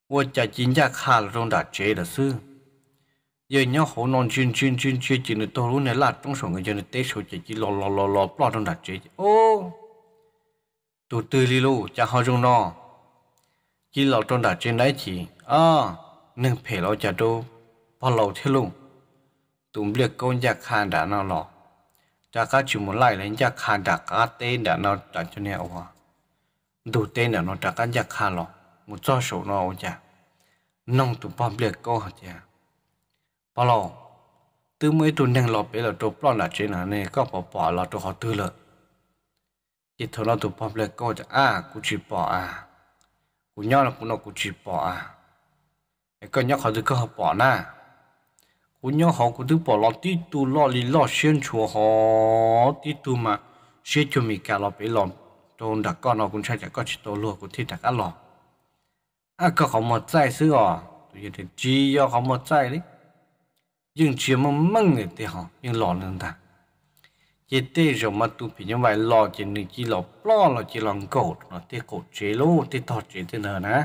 ô chà chính giác hà là trong đã chế là sư giờ nhớ họ non chuyên chuyên chuyên chuyên chỉ nói tôi luôn này là trong sông cái chân tê số chỉ chỉ lọ lọ lọ lọ lọ trong đã chế ô ตัวตื่นลีลูจะเข้าจงนอกินเราจนดาดจนได้ทีอ้าหนึ่งเพลเราจะดูพอเราเที่ยวตุ่มเรียกก้นจากคานดานอหลอก จากกาจุมไล่แล้จากคานดากาเต้นดานอจากจนเนี่ยวะดูเต้นดานอจากกานจากคานหลอกมุจ้าโฉนอจ้ะน้องตุ่มป้อมเรียกก้นจ้ะพอเราตื่นเมื่อตุ่นี่งหลอไปเราตัวปล้อนดาดจนหนาเนี่ยก็ปอบปอบเราตัวเขาตื่นเลย thì thôi là tụ bọc lại câu cho à cụ chỉ bỏ à cụ nhau là cụ nó cụ chỉ bỏ à cái con nhau họ được cơ họ bỏ na cụ nhau họ cụ được bỏ lo tí tu lo lì lo xuyên chùa họ tí tu mà xuyên cho mình cả lo bị lo trôn đặt con nó cũng sai chả có chỉ tổ lúa cụ thi đặt ăn lo à cơ họ một trái xứ à tôi nhận thì chỉ do họ một trái đấy nhưng chỉ mà măng người thì họ nhưng lo lên ta chế tê rồi mà tu bị như vậy lo chỉ nên chỉ lo lo lo chỉ lòng cột nó tê cột chế lô tê thọ chế thế nào nè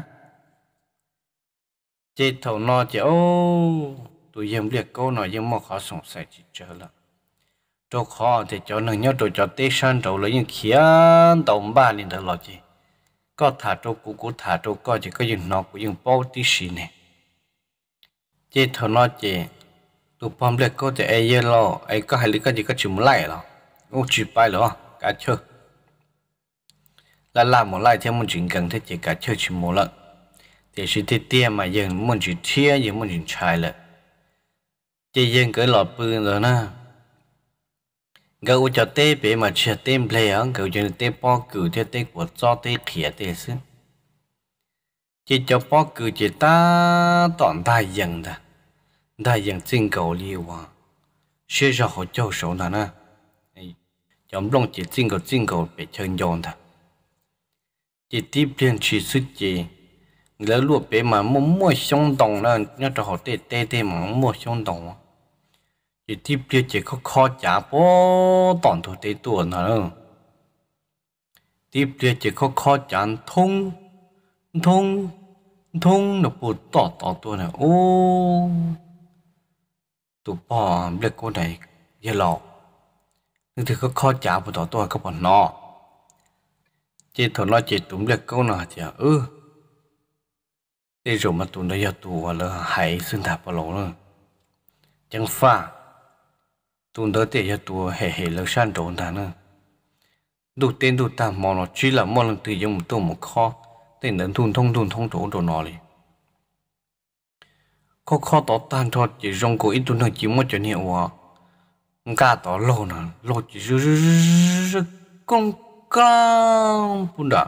chế thầu nó chế ô tụi em liệt câu nói em mà khó sống sạch chỉ chờ là chỗ khó thì chỗ nâng nhau, chỗ chỗ tê san chỗ lấy những khía đầu ba nên được lo chứ có thả chỗ cũ cũ thả chỗ có chỉ có những nọ có những bao tí xì nè chế thầu nó chế tụi phong liệt câu thì ai lo ai có hai lý cái gì có chịu lại rồi ngô chỉ bài lỡ cả chơi là làm một lại theo một chuyện cần thế chỉ cả chơi chỉ một lần thì sự mà dừng một chuyện thia dừng một chuyện trái lợ chỉ dừng cái lọ bươn rồi na gấu cho tê mà chưa tên play á gấu cho tê po cử theo tê của cho tê khía tê xứ chỉ cho po cử chỉ ta toàn đại dừng ta đại dừng chân cầu liều à sẽ cho họ cho số nào na จอมลงเจจิงก็จิงก็ไปเชิญยอเถอะจิตที่เปลี่ยนชีสุดจีแล้วรวบไปมามั่วม่วชงตองนั่นน่าจะหัวเตะเตะมั่วมั่วชงตองจิตที่เปลี่ยนจิตเขาคอจ่าป้อตอนถูเตะตัวนั่นจิตเปลี่ยนจิตเขาคอจ่าทุ่งทุ่งทุ่งนับปุ่นต่อต่อตัวนั่นโอ้ตัวป้อเล็กกว่ไหนยี่หลอก nhưng thì có khó chả bộ tổ tôi có bọn nó chị thọ nó chị tụm liệt câu nào thì ừ đi rồi mà tụm đây giờ tụ là hãy xin thả vào lỗ nữa chẳng pha tụm đó thì giờ tụ hề hề là san trộn thả nữa đủ tên đủ ta mò nó chỉ là mò lần tự dùng một tụm một kho tên đến thun thông thun thông trộn trộn nó đi có khó tỏ tan cho chỉ rong cổ ít tụm thằng chỉ mất cho nhiều hòa gà tỏ lô nè lô chỉ rư rư rư con con bún đà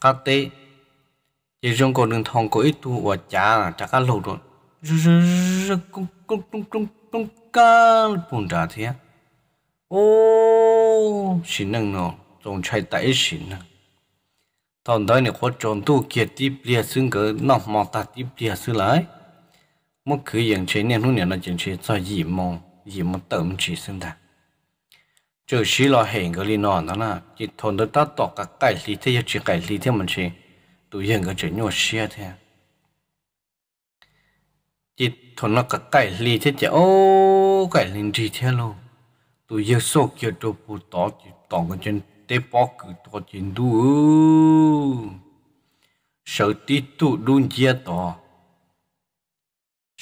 cá tê chỉ dùng con đường thòng có ít tu và chả là chả cá lô rồi rư rư rư con con con con con con bún đà thế ô xin năng nó trồng chạy tại xin năng tòn đó này có trồng tu kiệt tiếp lia xương cỡ nọ mò ta tiếp lia xương lại mất cứ dạng chế nên lúc này nó chẳng chế cho gì mong gì mà tầm chỉ sinh ra trừ xí lo hẹn cái li nọ đó là chỉ thôn đó ta tỏ cả cái lý thế chỉ cái lý thế mình chỉ tụi hiện cái chỉ nhau xia thế chỉ thôn nó cả cái lý thế chỉ ô cái lý gì thế luôn tụi hiện số kia đồ bù tỏ chỉ tỏ cái chân tế bó cử tỏ chân đu sợ tí tu đun chia tỏ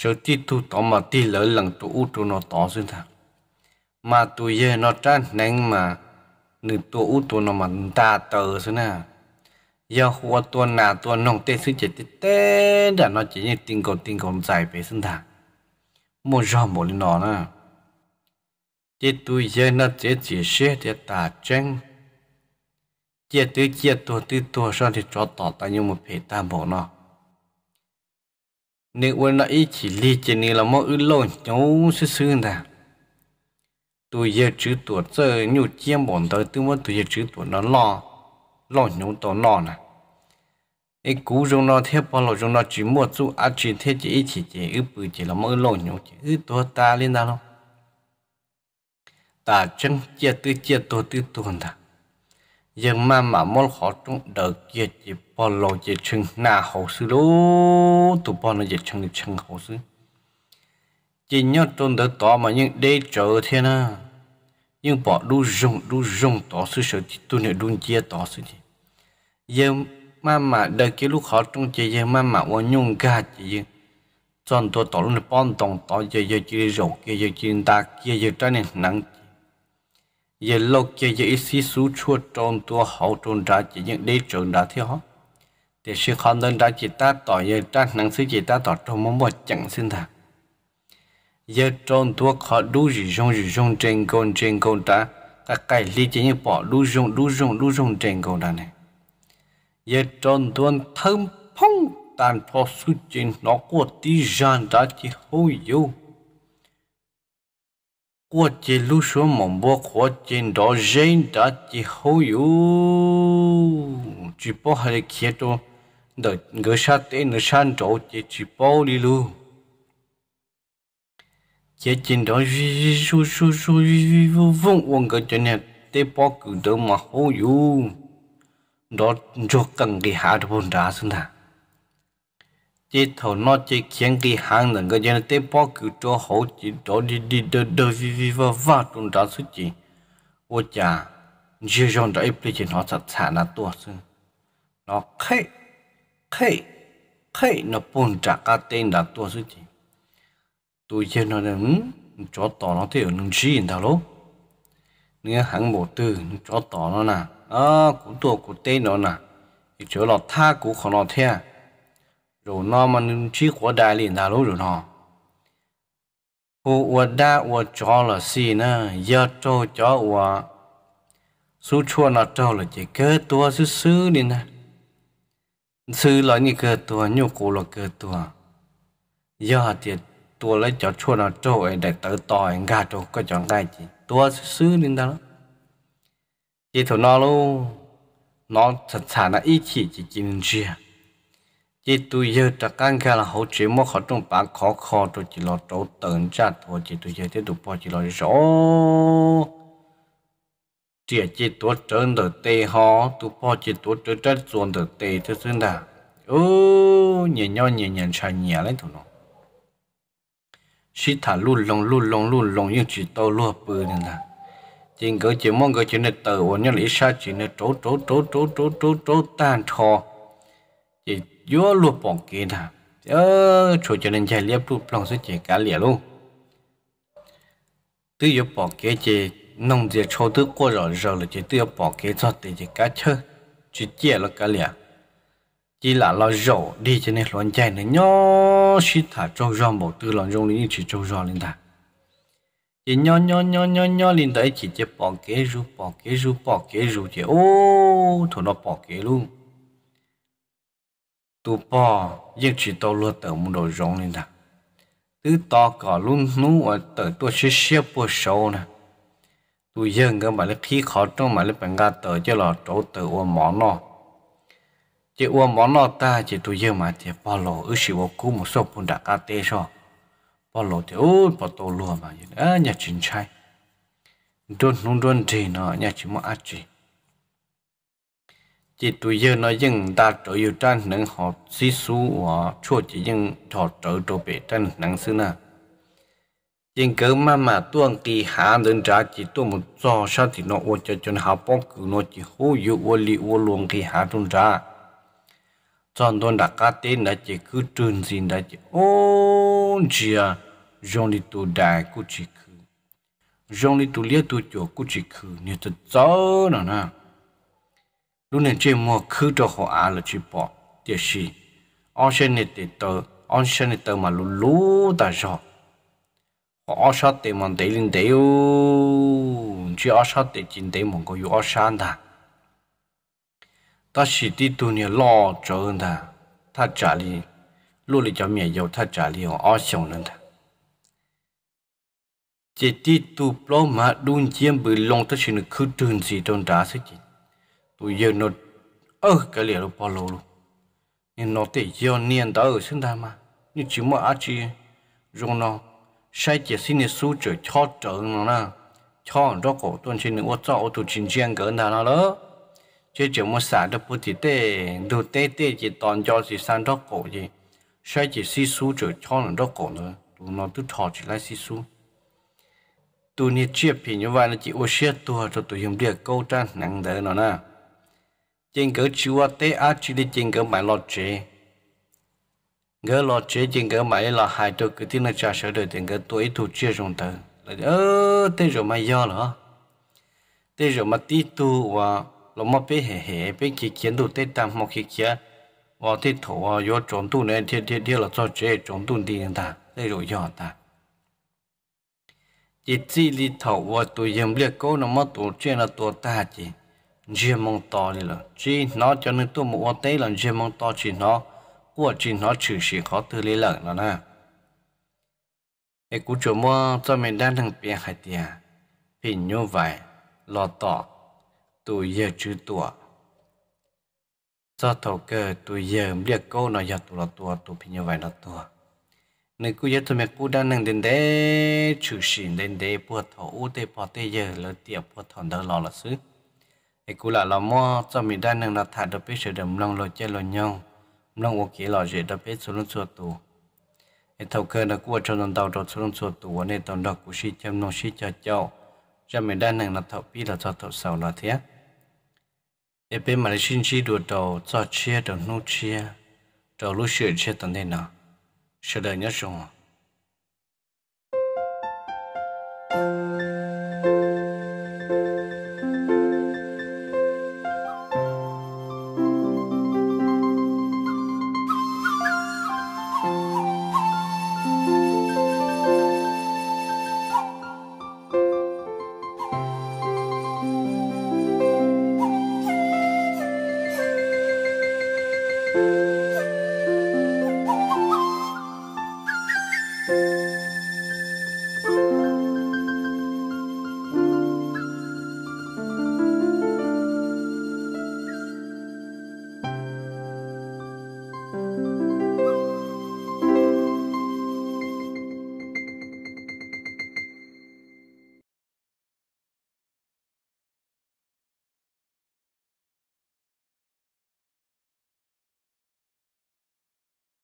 cho tí tu tỏ mà tí lỡ lần tu u tu nó tỏ xuyên thà mà tu ye nó trán nén mà nửa tu u tu nó mà ta tờ xuyên à giờ hoa tu nà tu nông tê xuyên chết tê tê đã nó chỉ như tình cầu tình cầu dài về xuyên thà một giờ một lần nọ nè chỉ tu ye nó chỉ chỉ xe để ta tranh chỉ tu chỉ tu tu tu sao thì cho tỏ ta nhưng mà phải ta bỏ nó nếu quên nãy chỉ li chỉ ni là mỗi lộn nhau sư sư ta tôi giờ chữ tuổi giờ nhiều chiêm bọn tới tôi muốn tôi giờ chữ tuổi nó lo lo nhau tổ lo nè cái cú trong nó theo bao lâu trong nó chỉ mua chú ăn chỉ thế chỉ chỉ chỉ ư bự chỉ là mỗi lộn nhau chỉ ư tôi ta lên đó luôn ta chân chia tư chia tôi tư tuần ta dân mà mà mol khó trong đợt kia chỉ bỏ lò chỉ chừng na hồ sư lú tụ bỏ nó chỉ chừng chừng hồ sư chỉ nhớ trong đợt đó mà những đây chờ thế na nhưng bỏ đu rung đu rung tỏ sư sở thì tu nữa đun chia tỏ sư thì, dân mà mà đợt kia lúc khó trong chỉ dân mà mà quan nhung cả chỉ dân chọn tôi tỏ luôn là bom tòng tỏ giờ giờ chỉ rổ kia giờ chỉ ta kia giờ trái này nắng ye lok ye ye xí su chua tròn tua hậu tròn ra chỉ những đế trường đã thiếu để sự khó đơn ra chỉ ta tỏ ye ta năng sư chỉ ta tỏ trong mong một chẳng sinh thà giờ tròn tua khó đủ gì rong gì rong trên con trên con ta các cài ly chỉ những bỏ đủ rong đủ rong đủ rong trên con ta này giờ tròn tua thơm phong tàn phò su trên nó của tí gian đã chỉ hôi yếu 我这路说忙不过见到人打的好哟，只不还得看到那个啥的那山找的只包里喽。这见到日日叔叔叔日日风风，我个真的得包够的嘛好哟，那就更给下头打算了。chỉ thầu nó chỉ khiến cái hàng là người dân tế bỏ cứ cho hậu chỉ đó đi đi đi đi vi vi vơ vơ trong đó suy chỉ ô chà nhiều dòng đó ít chỉ nó sạch sạch là tua sư nó khệ khệ khệ nó bùn trả cả tên là tua suy chỉ tôi chơi nó là chó tỏ nó thì ở nâng chi đó lố nghe hàng một từ chó tỏ nó nè à cũng tua cũng tên nó nè chỗ lọt tha cũng khó nó theo rồi nó mình chỉ của đại liên đã lối rồi nó hồ ua đa ua cho là gì nữa? giờ cho cho ua số chua nó cho là chỉ cơ tua xứ xứ đi nè xứ là như cơ tua nhiều cổ là cơ tua giờ thì tua lấy cho chua nó cho ấy để tự tòi gà cho có chọn gai chỉ tua xứ xứ đi đó chỉ thằng nó luôn nó thật sự là ý chỉ chỉ chỉ nên chia chỉ tôi giờ ta căn kia là hỗ trợ một khó trong bán khó khó tôi chỉ lo chỗ tận ra thôi chỉ tôi giờ tiếp tục bỏ chỉ lo rõ chỉ chỉ tôi chân được tê ho tu bỏ chỉ tu chân chân chuẩn được tê thế xin đà ô nhìn nhau nhìn nhìn xa nhẹ lấy tụi nó sĩ thả luôn lông luôn lông luôn lông nhưng chỉ tao luôn bự nên nè chính cỡ chỉ mong cỡ chỉ nên tờ ổn nhau lý sao chỉ nên trố trố trố trố trố trố trố tan thò chỉ yo lu pong ke na ơ chỗ cho nên chạy liệp tu plong sẽ chạy cá liệp luôn tự yo pong ke chạy nông dệt chỗ tự qua rồi rồi là chạy tự yo pong ke cho tự chạy cá chơi chỉ chạy là cá liệp chỉ là lo rổ đi cho nên loạn chạy nó nhỏ xí thả trâu rong bộ tư loạn rong lên chỉ trâu rong lên thả chỉ nhỏ nhỏ nhỏ nhỏ nhỏ lên đấy chỉ chạy bỏ kế ru bỏ kế ru bỏ kế ru chỉ ô thôi nó bỏ kế luôn tu bò giết chỉ tàu luôn tờ một đồ rong lên đó, tứ to cả luôn nú ở tờ tua xế xế bùa sâu nè tu dân cái mà lấy khí khó trong mà lấy bằng ga tờ chứ là chỗ tờ ô mỏ nọ chỉ ô mỏ nọ ta chỉ tu dân mà chỉ bỏ lộ ư xì ô cú một số bùn đặc ca tê so bỏ lộ thì ô bỏ tàu luôn mà à nhà chính trai đốn nung đốn thì nó nhà chỉ mà ăn chỉ chỉ tụi giờ nó dừng đã trở yêu trang nâng họ xí xú và chua chỉ dừng họ trở trở bể trang nâng xưa nà. Nhưng cứ mà mà tuông kỳ hạ đơn trả chỉ tuông một do sao thì nó ua cho chân hạ bóng cử nó chỉ hú dụ ua lì ua luồng kỳ hạ đơn trả. Chọn tuôn đã cá tên đã chỉ cứ trơn xin đã chỉ ôn chìa dòng đi tù đại cú chỉ khứ. Dòng đi tù liệt tù chỗ cú chỉ khứ như thế rõ nà nà lúc này chỉ mua khứ cho họ ăn là chỉ bỏ tiếc gì ông sẽ nè tê tờ ông sẽ nè tờ mà lú lú ta rõ họ ông sẽ tê mòn tê linh tê u chỉ ông sẽ tê chín tê mòn có yêu ông đó ta ta chỉ đi tu nè lo cho ta ta trả đi lú lì cho mẹ ta trả đi ông sẽ nên ta chỉ đi tu plô mà đun chiêm bự long ta chỉ nè khứ trường gì trong đá sẽ chỉ u giờ nó ơ cái liệu nó bỏ lô luôn nhưng nó thì giờ niên đã ở sinh ra mà nhưng chỉ mà ăn chi rồi nó sai chỉ xin nó su trợ cho trợ nó na cho nó cổ tuần trên nước ô tô ô tô chính diện cỡ nào nó đó chứ chỉ mà sản được bút thì tê đồ tê tê chỉ toàn cho chỉ sang đó cổ gì sai chỉ xin su chơi cho nó đó cổ nữa tụi nó tự thọ chỉ lại xin su tụi nó chia phi như vậy là chỉ ô xe tua cho tụi hiểm địa câu trang nặng đỡ nó na chinh cỡ chúa tế á chỉ để chinh cỡ mày lo chế ngỡ lo chế chinh cỡ mày là hai tôi cứ tin là cha sợ đời tiền cỡ tuổi thủ chia rồng tờ là ơ tê rồi mày do nữa tê rồi mà tí tu và lo mà bé hè hè bé kia kiến tu tê tam mà kia kia và tê thổ và do trộm tu này thiên thiên thiên là cho chế trộm tu đi người ta tê rồi do ta chỉ chỉ li thầu và tụi dầm liệt cố nó mất tụi chuyện là tụi ta chỉ chia mong to đi là chỉ nó cho nên tôi một mua tế là chia mong to chỉ nó của chỉ nó chỉ chỉ khó tư lý lợi nó nè cái cú chỗ mua cho mình đang thằng bia hai tiền hình như vậy lo to tôi giờ chữ tuổi cho thầu cơ tôi giờ biết câu nó giờ tôi là tuổi tôi hình như vậy là tôi nên cú giờ tôi mẹ cú đang nâng đến đấy chữ xin đến đấy bữa thầu u tế bỏ tế giờ là tiệp bữa thầu đó lo là xứ cú là lò mò cho mình đang nâng là thả được biết sự đầm lòng lo chơi lo nhau lòng ok lò dễ được biết số lượng số tù thì thầu cơ là của cho đồng tàu cho số lượng số tù nên tàu đó của xí chăm nó xí cho cháu cho mình đang nâng là thầu biết là cho thầu sầu là thế thì bên mà xin chỉ đồ đầu cho chia đồ nô chia đồ lúc sửa chia tận thế nào sửa đời nhớ rồi